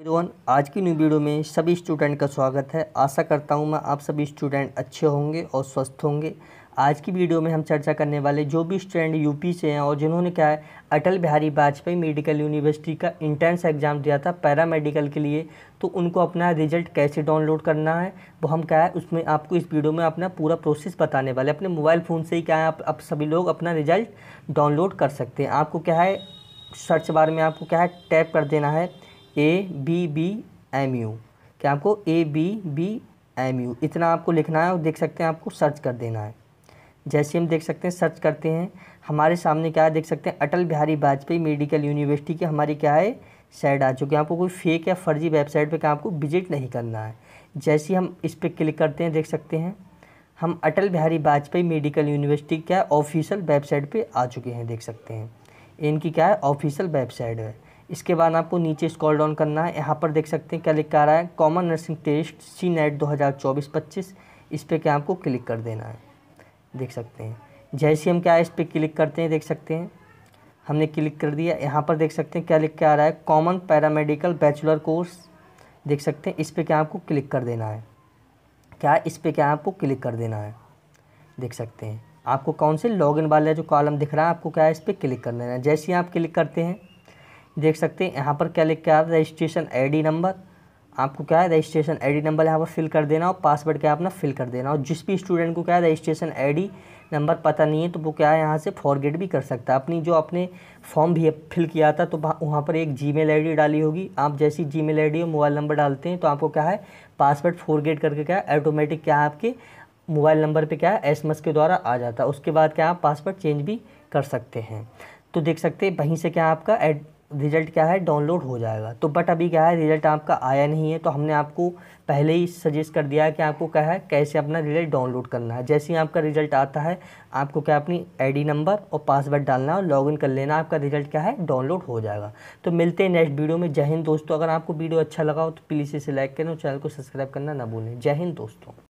everyone आज की new video में सभी स्टूडेंट का स्वागत है आशा करता हूं मैं आप सभी स्टूडेंट अच्छे होंगे और स्वस्थ होंगे आज की वीडियो में हम चर्चा करने वाले जो भी स्टूडेंट यूपी से हैं और जिन्होंने क्या है अटल बिहारी वाजपेयी मेडिकल यूनिवर्सिटी का इंट्रेंस एग्ज़ाम दिया था पैरा मेडिकल के लिए तो उनको अपना रिजल्ट कैसे डाउनलोड करना है वो हम क्या है उसमें आपको इस वीडियो में अपना पूरा प्रोसेस बताने वाले अपने मोबाइल फ़ोन से ही क्या है आप, आप सभी लोग अपना रिजल्ट डाउनलोड कर सकते हैं आपको क्या है सर्च बार में आपको क्या है टैप कर देना है A B B M U क्या आपको A B B M U इतना आपको लिखना है और देख सकते हैं आपको सर्च कर देना है जैसे हम देख सकते हैं सर्च करते हैं हमारे सामने क्या है देख सकते हैं अटल बिहारी वाजपेयी मेडिकल यूनिवर्सिटी की हमारी क्या है साइड आ चुकी है आपको कोई फेक या फर्जी वेबसाइट पे क्या आपको विजिट नहीं करना है जैसे हम इस पर क्लिक करते हैं देख सकते हैं हम अटल बिहारी वाजपेयी मेडिकल यूनिवर्सिटी क्या ऑफिशियल वेबसाइट पर आ चुके हैं देख सकते हैं इनकी क्या है ऑफिशियल वेबसाइट है इसके बाद आपको नीचे स्कॉल डाउन करना है यहाँ पर देख सकते हैं क्या लिखा रहा है common nursing test C net दो हज़ार चौबीस पच्चीस इस पर क्या आपको क्लिक कर देना है देख सकते हैं जैसे हम क्या है इस पर क्लिक करते हैं देख सकते हैं हमने क्लिक कर दिया यहाँ पर देख सकते हैं क्या लिख के आ रहा है कॉमन पैरामेडिकल बैचलर कोर्स देख सकते हैं इस पर क्या आपको क्लिक कर देना है क्या इस पर क्या आपको क्लिक कर देना है देख सकते हैं आपको कौन से लॉगिन वाला जो कॉलम दिख रहा है आपको क्या है इस पर क्लिक कर लेना है जैसे ही आप क्लिक करते हैं देख सकते हैं यहाँ पर क्या लिख के आ रहा है रजिस्ट्रेशन आईडी नंबर आपको क्या है रजिस्ट्रेशन आईडी नंबर यहाँ पर फिल कर देना और पासवर्ड क्या अपना फिल कर देना और जिस भी स्टूडेंट को क्या है रजिस्ट्रेशन आईडी नंबर पता नहीं है तो वो क्या है यहाँ से फॉरगेट भी कर सकता है अपनी जो आपने फॉर्म भी फिल किया था तो वहाँ पर एक जी मेल डाली होगी आप जैसी जी मेल और मोबाइल नंबर डालते हैं तो आपको क्या है पासवर्ड फॉरगेट करके क्या है ऑटोमेटिक क्या है आपके मोबाइल नंबर पर क्या है एस के द्वारा आ जाता है उसके बाद क्या आप पासवर्ड चेंज भी कर सकते हैं तो देख सकते हैं वहीं से क्या आपका एड रिज़ल्ट क्या है डाउनलोड हो जाएगा तो बट अभी क्या है रिज़ल्ट आपका आया नहीं है तो हमने आपको पहले ही सजेस्ट कर दिया है कि आपको क्या है कैसे अपना रिज़ल्ट डाउनलोड करना है जैसे ही आपका रिज़ल्ट आता है आपको क्या अपनी आईडी नंबर और पासवर्ड डालना है और लॉगिन कर लेना आपका रिज़ल्ट क्या है डाउनलोड हो जाएगा तो मिलते हैं नेक्स्ट वीडियो में जय हिंद दोस्तों अगर आपको वीडियो अच्छा लगा हो तो प्लीज़ इसे लाइक करें और चैनल को सब्सक्राइब करना ना भूलें जय हिंद दोस्तों